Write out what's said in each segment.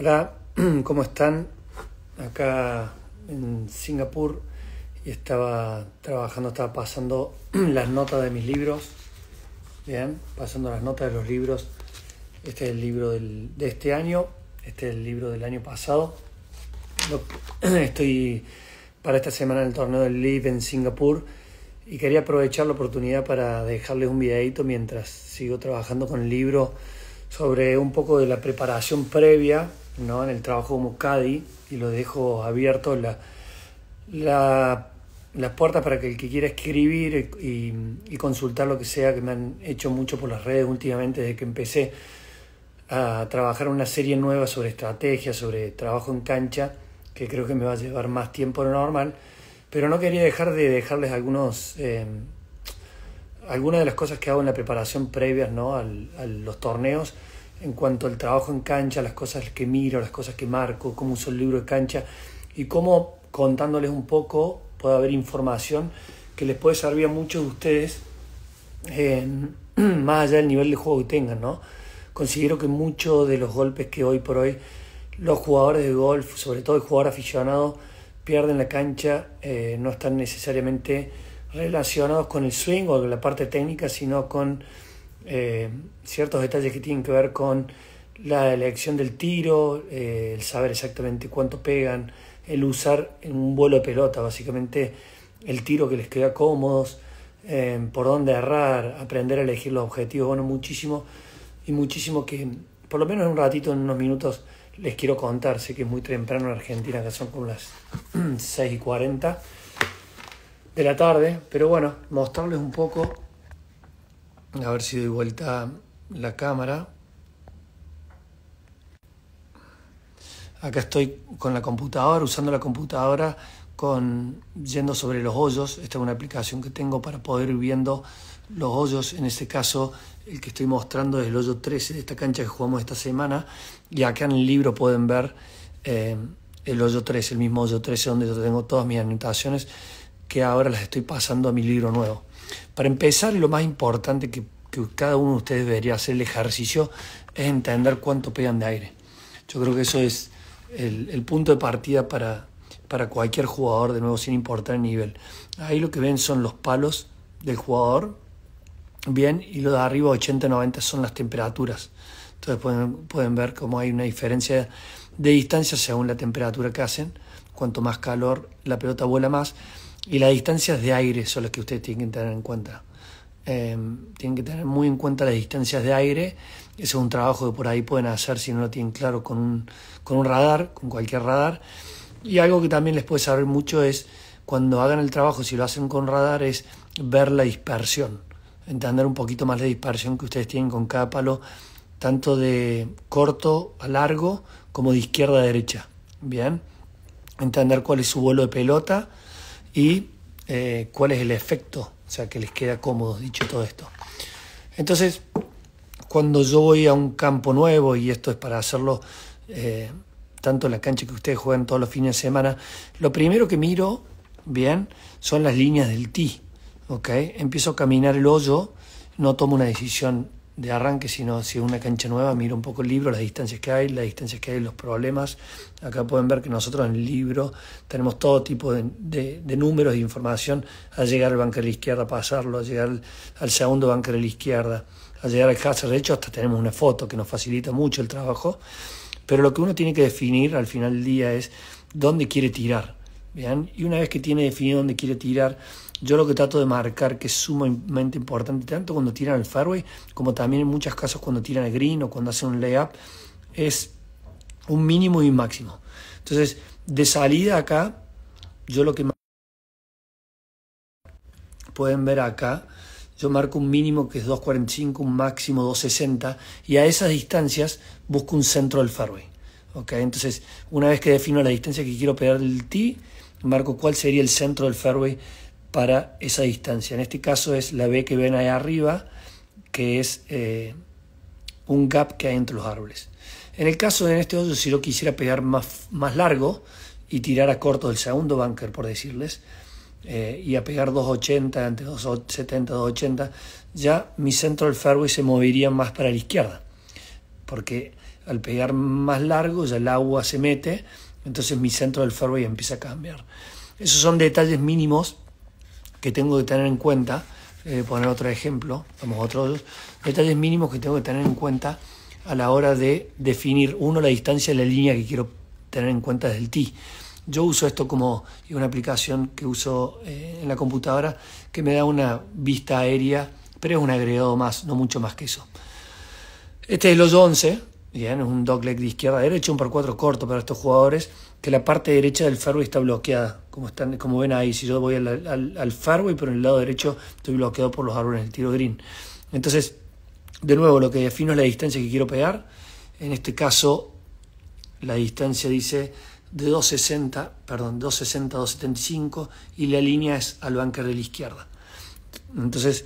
Hola, ¿cómo están? Acá en Singapur y estaba trabajando, estaba pasando las notas de mis libros. Bien, pasando las notas de los libros. Este es el libro de este año, este es el libro del año pasado. estoy para esta semana en el torneo del Live en Singapur y quería aprovechar la oportunidad para dejarles un videito mientras sigo trabajando con el libro sobre un poco de la preparación previa ¿no? en el trabajo como Cadi y lo dejo abierto las puertas para que el que quiera escribir y, consultar lo que sea, que me han hecho mucho por las redes últimamente desde que empecé a trabajar una serie nueva sobre estrategia, sobre trabajo en cancha, que creo que me va a llevar más tiempo de lo normal, pero no quería dejar de dejarles algunos... Em, algunas de las cosas que hago en la preparación previa ¿no? Al, a los torneos en cuanto al trabajo en cancha, las cosas que miro, las cosas que marco, cómo uso el libro de cancha y cómo contándoles un poco puede haber información que les puede servir a muchos de ustedes más allá del nivel de juego que tengan, ¿no? Considero que muchos de los golpes que hoy por hoy los jugadores de golf, sobre todo el jugador aficionado, pierden la cancha, eh, no están necesariamente relacionados con el swing o la parte técnica, sino con eh, ciertos detalles que tienen que ver con la elección del tiro, eh, el saber exactamente cuánto pegan, el usar en un vuelo de pelota, básicamente el tiro que les queda cómodos, eh, por dónde errar, aprender a elegir los objetivos, bueno, muchísimo y muchísimo que por lo menos en un ratito, en unos minutos, les quiero contar, sé que es muy temprano en Argentina, que son como las 6 y 40 de la tarde, pero bueno, mostrarles un poco a ver si doy vuelta la cámara. Acá estoy con la computadora, usando la computadora, con, yendo sobre los hoyos. Esta es una aplicación que tengo para poder ir viendo los hoyos. En este caso, el que estoy mostrando es el hoyo 13 de esta cancha que jugamos esta semana. Y acá en el libro pueden ver eh, el hoyo 13, el mismo hoyo 13 donde yo tengo todas mis anotaciones que ahora las estoy pasando a mi libro nuevo. Para empezar, lo más importante que, cada uno de ustedes debería hacer el ejercicio es entender cuánto pegan de aire. Yo creo que eso es el, punto de partida para, para cualquier jugador, de nuevo, sin importar el nivel. Ahí lo que ven son los palos del jugador, bien, y lo de arriba 80-90 son las temperaturas. Entonces pueden, pueden ver cómo hay una diferencia de distancia según la temperatura que hacen. Cuanto más calor, la pelota vuela más. Y las distancias de aire son las que ustedes tienen que tener en cuenta. Em, tienen que tener muy en cuenta las distancias de aire. Ese es un trabajo que por ahí pueden hacer si no lo tienen claro con un, con un radar, con cualquier radar. Y algo que también les puede saber mucho es cuando hagan el trabajo, si lo hacen con radar, es ver la dispersión. Entender un poquito más la dispersión que ustedes tienen con cada palo, tanto de corto a largo como de izquierda a derecha. Bien. Entender cuál es su vuelo de pelota y eh, cuál es el efecto, o sea, que les queda cómodo, dicho todo esto. Entonces, cuando yo voy a un campo nuevo, y esto es para hacerlo eh, tanto en la cancha que ustedes juegan todos los fines de semana, lo primero que miro, bien, son las líneas del ti. ¿ok? Empiezo a caminar el hoyo, no tomo una decisión de arranque, sino si una cancha nueva, miro un poco el libro, las distancias que hay, las distancias que hay, los problemas. Acá pueden ver que nosotros en el libro tenemos todo tipo de, números de información al llegar al banco de la izquierda, pasarlo, al llegar al, segundo banco de la izquierda, al llegar al hazard. De hecho, hasta tenemos una foto que nos facilita mucho el trabajo. Pero lo que uno tiene que definir al final del día es dónde quiere tirar. ¿Vean? Y una vez que tiene definido dónde quiere tirar, yo lo que trato de marcar que es sumamente importante, tanto cuando tiran el fairway, como también en muchos casos cuando tiran el green o cuando hacen un layup, es un mínimo y un máximo. Entonces, de salida acá, yo lo que pueden ver acá, yo marco un mínimo que es 2.45, un máximo 2.60 y a esas distancias busco un centro del fairway. ¿okay? Entonces, una vez que defino la distancia que quiero pegar del tee, marco cuál sería el centro del fairway para esa distancia. En este caso es la B que ven ahí arriba, que es eh, un gap que hay entre los árboles. En el caso de este hoyo si lo quisiera pegar más, más largo y tirar a corto del segundo bunker, por decirles, eh, y a pegar 280 entre 270, 280, ya mi centro del fairway se movería más para la izquierda, porque al pegar más largo ya el agua se mete, entonces mi centro del fairway empieza a cambiar. Esos son detalles mínimos que tengo que tener en cuenta, eh, poner otro ejemplo, vamos, otros detalles mínimos que tengo que tener en cuenta a la hora de definir, uno, la distancia de la línea que quiero tener en cuenta del ti. Yo uso esto como una aplicación que uso eh, en la computadora que me da una vista aérea, pero es un agregado más, no mucho más que eso. Este es el hoyo 11, bien, es un dogleg de izquierda a derecha, un par cuatro corto para estos jugadores que la parte derecha del fairway está bloqueada, como, están, como ven ahí, si yo voy al, al, fairway, pero en el lado derecho estoy bloqueado por los árboles del tiro green. Entonces, de nuevo, lo que defino es la distancia que quiero pegar. En este caso, la distancia dice de 260, perdón, 260 a 275 y la línea es al banker de la izquierda. Entonces,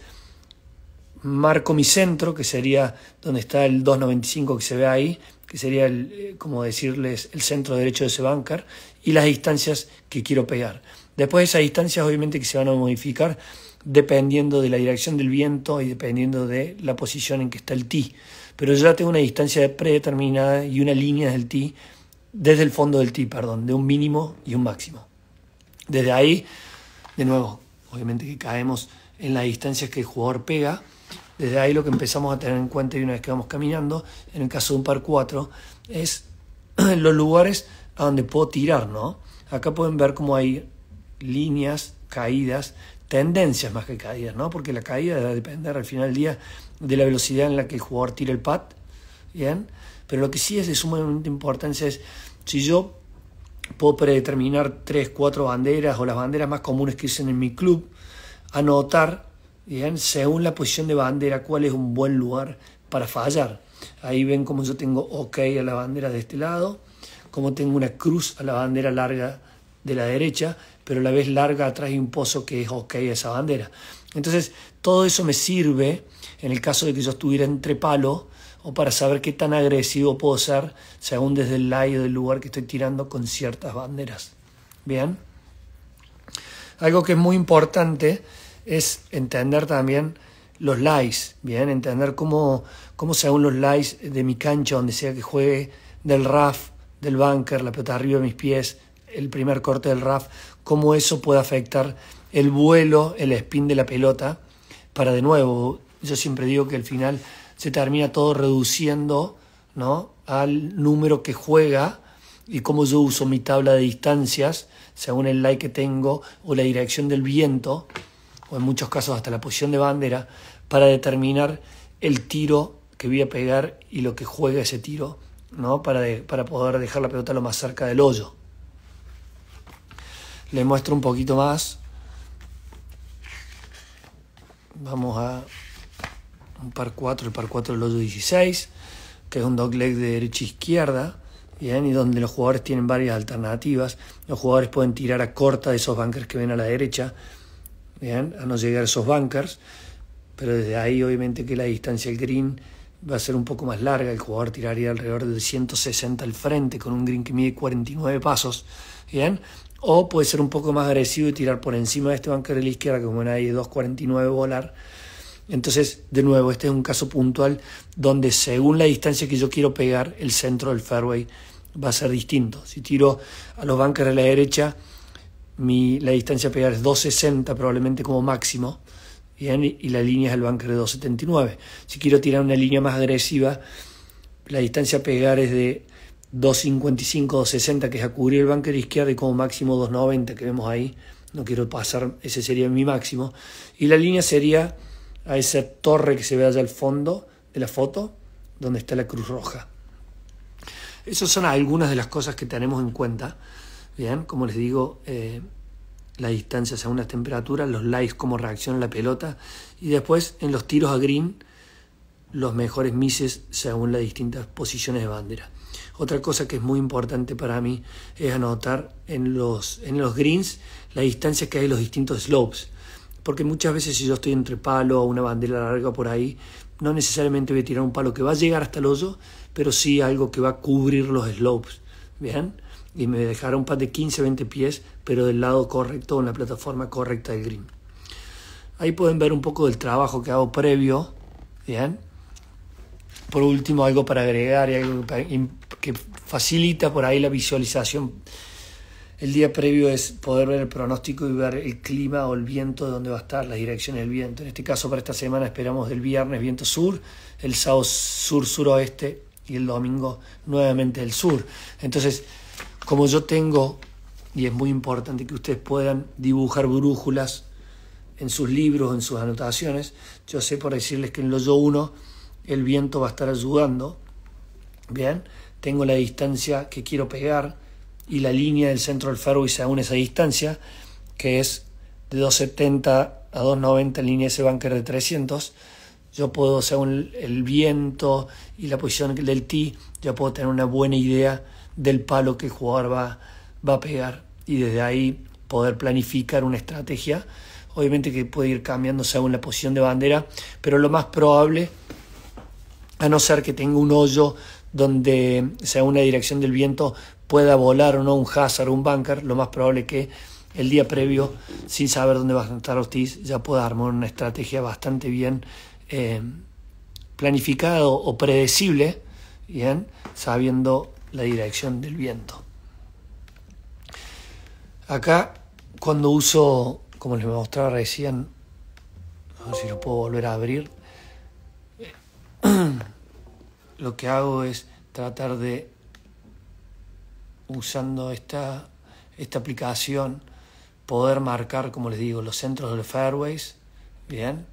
marco mi centro, que sería donde está el 295 que se ve ahí, que sería el, eh, como decirles el centro derecho de ese bancar, y las distancias que quiero pegar. Después esas distancias obviamente que se van a modificar dependiendo de la dirección del viento y dependiendo de la posición en que está el ti Pero yo ya tengo una distancia predeterminada y una línea del ti desde el fondo del ti perdón, de un mínimo y un máximo. Desde ahí, de nuevo, obviamente que caemos en las distancias que el jugador pega desde ahí lo que empezamos a tener en cuenta y una vez que vamos caminando, en el caso de un par 4, es los lugares a donde puedo tirar, ¿no? Acá pueden ver cómo hay líneas, caídas, tendencias más que caídas, ¿no? Porque la caída debe depender al final del día de la velocidad en la que el jugador tira el pad, ¿bien? Pero lo que sí es de sumamente importancia es si yo puedo predeterminar tres, cuatro banderas o las banderas más comunes que dicen en mi club, anotar Bien, según la posición de bandera, cuál es un buen lugar para fallar. Ahí ven como yo tengo OK a la bandera de este lado, como tengo una cruz a la bandera larga de la derecha, pero a la vez larga atrás hay un pozo que es OK a esa bandera. Entonces, todo eso me sirve en el caso de que yo estuviera entre palo o para saber qué tan agresivo puedo ser según desde el lado del lugar que estoy tirando con ciertas banderas. Bien. Algo que es muy importante es entender también los lies ¿bien? Entender cómo, cómo según los lies de mi cancha, donde sea que juegue, del RAF, del bunker, la pelota arriba de mis pies, el primer corte del RAF, cómo eso puede afectar el vuelo, el spin de la pelota, para de nuevo, yo siempre digo que al final se termina todo reduciendo ¿no? al número que juega y cómo yo uso mi tabla de distancias según el like que tengo o la dirección del viento o en muchos casos hasta la posición de bandera, para determinar el tiro que voy a pegar y lo que juega ese tiro, ¿no? Para, para poder dejar la pelota lo más cerca del hoyo. Le muestro un poquito más. Vamos a un par 4, el par 4 del hoyo 16, que es un dogleg de derecha a izquierda, ¿bien? y donde los jugadores tienen varias alternativas. Los jugadores pueden tirar a corta de esos bunkers que ven a la derecha, a no llegar a esos bunkers, pero desde ahí obviamente que la distancia al green va a ser un poco más larga, el jugador tiraría alrededor de 160 al frente con un green que mide 49 pasos, ¿bien? o puede ser un poco más agresivo y tirar por encima de este bunker de la izquierda, que ahí hay 2.49 volar. Entonces, de nuevo, este es un caso puntual donde según la distancia que yo quiero pegar, el centro del fairway va a ser distinto. Si tiro a los bunkers de la derecha, mi, la distancia a pegar es 260 probablemente como máximo, ¿bien? y la línea es el banker de 279. Si quiero tirar una línea más agresiva, la distancia a pegar es de 255, 260, que es a cubrir el banker izquierdo, y como máximo 290 que vemos ahí. No quiero pasar, ese sería mi máximo. Y la línea sería a esa torre que se ve allá al fondo de la foto, donde está la cruz roja. Esas son algunas de las cosas que tenemos en cuenta vean como les digo, eh, la las distancias según las temperaturas, los likes, cómo reacciona la pelota. Y después en los tiros a green, los mejores misses según las distintas posiciones de bandera. Otra cosa que es muy importante para mí es anotar en los, en los greens la distancia que hay en los distintos slopes. Porque muchas veces si yo estoy entre palo o una bandera larga por ahí, no necesariamente voy a tirar un palo que va a llegar hasta el hoyo, pero sí algo que va a cubrir los slopes. ¿Bien? y me dejará un par de 15, 20 pies, pero del lado correcto, en la plataforma correcta del green. Ahí pueden ver un poco del trabajo que hago previo, ¿bien? Por último, algo para agregar y algo que facilita por ahí la visualización. El día previo es poder ver el pronóstico y ver el clima o el viento, de dónde va a estar, la dirección del viento. En este caso, para esta semana esperamos del viernes viento sur, el sábado sur-suroeste y el domingo nuevamente el sur. Entonces, como yo tengo, y es muy importante que ustedes puedan dibujar brújulas en sus libros, en sus anotaciones, yo sé por decirles que en lo yo 1 el viento va a estar ayudando, ¿bien? Tengo la distancia que quiero pegar y la línea del centro del y según esa distancia, que es de 270 a 290 en línea de ese banker de 300, yo puedo, según el viento y la posición del T, yo puedo tener una buena idea del palo que el jugador va, va a pegar y desde ahí poder planificar una estrategia. Obviamente que puede ir cambiando según la posición de bandera, pero lo más probable, a no ser que tenga un hoyo donde según la dirección del viento pueda volar o no un hazard o un bunker, lo más probable que el día previo, sin saber dónde va a estar Ortiz, ya pueda armar una estrategia bastante bien eh, planificada o predecible, bien, sabiendo la dirección del viento. Acá, cuando uso, como les mostraba recién, a ver si lo puedo volver a abrir, lo que hago es tratar de, usando esta, esta aplicación, poder marcar, como les digo, los centros de los fairways, bien,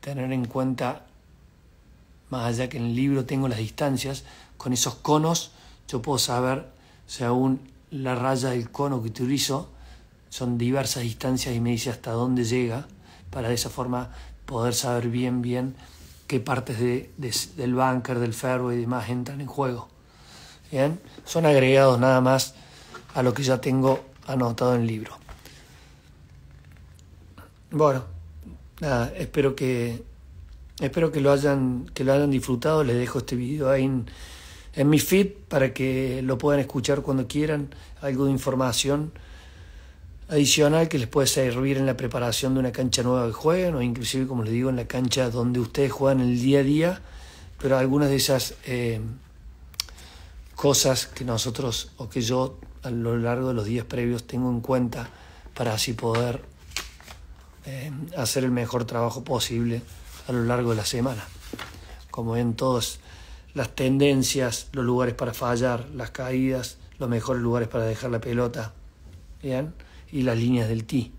tener en cuenta, más allá que en el libro tengo las distancias, con esos conos yo puedo saber según la raya del cono que utilizo, son diversas distancias y me dice hasta dónde llega, para de esa forma poder saber bien, bien qué partes de, del bunker, del ferro y demás entran en juego. ¿Bien? Son agregados nada más a lo que ya tengo anotado en el libro. Bueno, nada, espero que espero que lo hayan que lo hayan disfrutado. Les dejo este video ahí en, en mi feed para que lo puedan escuchar cuando quieran, algo de información adicional que les puede servir en la preparación de una cancha nueva que jueguen o inclusive, como les digo, en la cancha donde ustedes juegan el día a día, pero algunas de esas eh, cosas que nosotros o que yo a lo largo de los días previos tengo en cuenta para así poder eh, hacer el mejor trabajo posible a lo largo de la semana. Como ven todos, las tendencias, los lugares para fallar, las caídas, los mejores lugares para dejar la pelota, y las líneas del tee,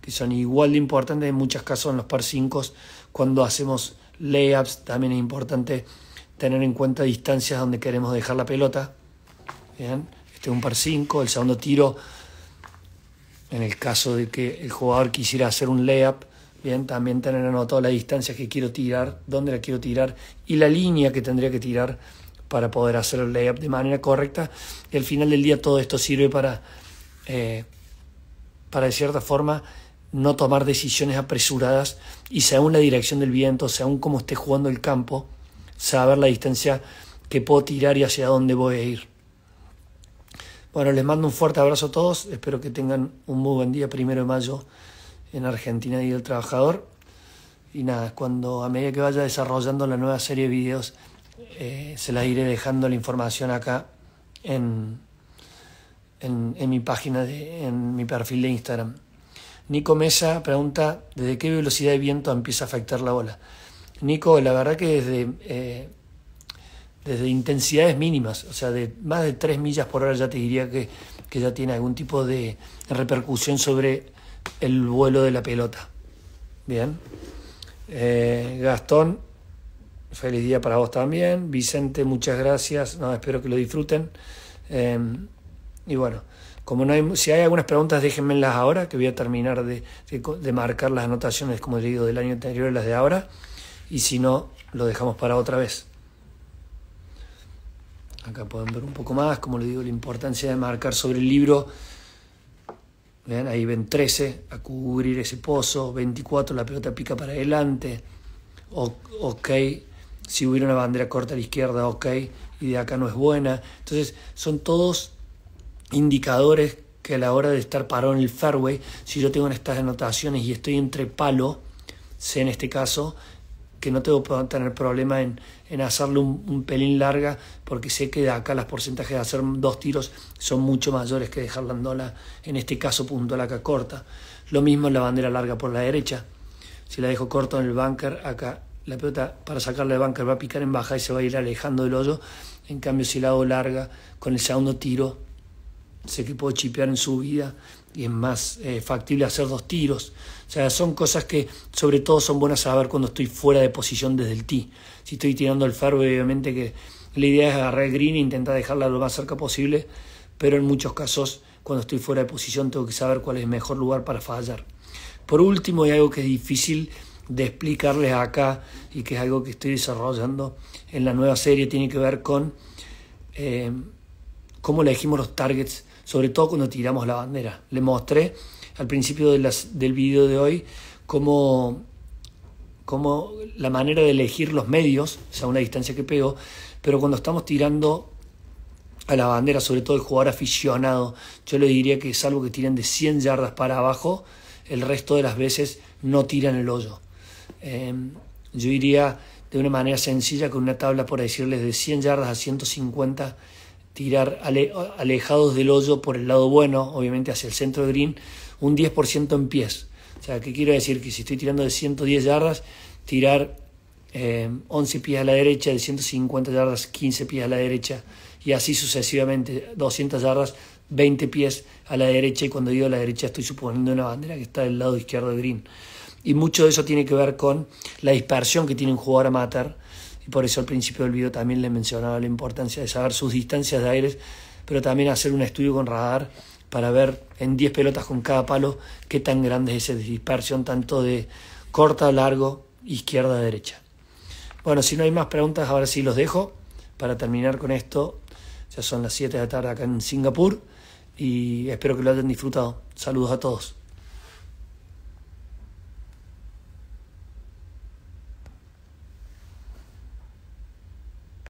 que son igual de importantes en muchos casos en los par 5 cuando hacemos layups, también es importante tener en cuenta distancias donde queremos dejar la pelota. Este es un par 5, el segundo tiro, en el caso de que el jugador quisiera hacer un layup, Bien, también tener anotado la distancia que quiero tirar, dónde la quiero tirar y la línea que tendría que tirar para poder hacer el layup de manera correcta. Y al final del día todo esto sirve para, eh, para de cierta forma, no tomar decisiones apresuradas y según la dirección del viento, según cómo esté jugando el campo, saber la distancia que puedo tirar y hacia dónde voy a ir. Bueno, les mando un fuerte abrazo a todos, espero que tengan un muy buen día primero de mayo en Argentina y el Trabajador. Y nada, cuando a medida que vaya desarrollando la nueva serie de videos, eh, se las iré dejando la información acá en, en, mi página, de, en mi perfil de Instagram. Nico Mesa pregunta, ¿desde qué velocidad de viento empieza a afectar la ola? Nico, la verdad que desde, eh, desde intensidades mínimas, o sea, de más de 3 millas por hora ya te diría que, que ya tiene algún tipo de repercusión sobre el vuelo de la pelota. Bien. Eh, Gastón, feliz día para vos también. Vicente, muchas gracias. No, espero que lo disfruten. Em, y bueno, como no hay, si hay algunas preguntas, déjenmelas ahora, que voy a terminar de, de, marcar las anotaciones, como digo, del año anterior y las de ahora. Y si no, lo dejamos para otra vez. Acá pueden ver un poco más, como le digo, la importancia de marcar sobre el libro ¿eh? Ahí ven 13 a cubrir ese pozo, 24 la pelota pica para adelante, ok, si hubiera una bandera corta a la izquierda, ok, y de acá no es buena. Entonces son todos indicadores que a la hora de estar parado en el fairway, si yo tengo estas anotaciones y estoy entre palo, sé en este caso que no tengo que tener problema en en hacerle un, pelín larga, porque sé que acá los porcentajes de hacer dos tiros son mucho mayores que dejar la en este caso la acá corta. Lo mismo en la bandera larga por la derecha. Si la dejo corta en el bunker, acá la pelota para sacarla del bunker va a picar en baja y se va a ir alejando del hoyo. En cambio, si la hago larga con el segundo tiro, sé que puedo chipear en subida y es más eh, factible hacer dos tiros. O sea, son cosas que sobre todo son buenas a ver cuando estoy fuera de posición desde el tee. Si estoy tirando el fairway obviamente que la idea es agarrar el green e intentar dejarla lo más cerca posible, pero en muchos casos cuando estoy fuera de posición tengo que saber cuál es el mejor lugar para fallar. Por último, hay algo que es difícil de explicarles acá y que es algo que estoy desarrollando en la nueva serie, tiene que ver con eh, cómo elegimos los targets, sobre todo cuando tiramos la bandera. Le mostré al principio del video de hoy, como la manera de elegir los medios, o sea, una distancia que pego, pero cuando estamos tirando a la bandera, sobre todo el jugador aficionado, yo le diría que salvo que tiren de 100 yardas para abajo, el resto de las veces no tiran el hoyo. Em, yo iría de una manera sencilla con una tabla, por decirles, de 100 yardas a 150, tirar alejados del hoyo por el lado bueno, obviamente hacia el centro de green, un 10% en pies. O sea, ¿qué quiero decir? Que si estoy tirando de 110 yardas, tirar eh, 11 pies a la derecha, de 150 yardas, 15 pies a la derecha, y así sucesivamente, 200 yardas, 20 pies a la derecha, y cuando digo a la derecha estoy suponiendo una bandera que está del lado izquierdo de Green. Y mucho de eso tiene que ver con la dispersión que tiene un jugador amateur, y por eso al principio del video también le mencionaba la importancia de saber sus distancias de aires, pero también hacer un estudio con radar para ver en 10 pelotas con cada palo qué tan grande es esa dispersión, tanto de corta, a largo, izquierda, a derecha. Bueno, si no hay más preguntas, ahora sí los dejo para terminar con esto. Ya son las 7 de la tarde acá en Singapur y espero que lo hayan disfrutado. Saludos a todos.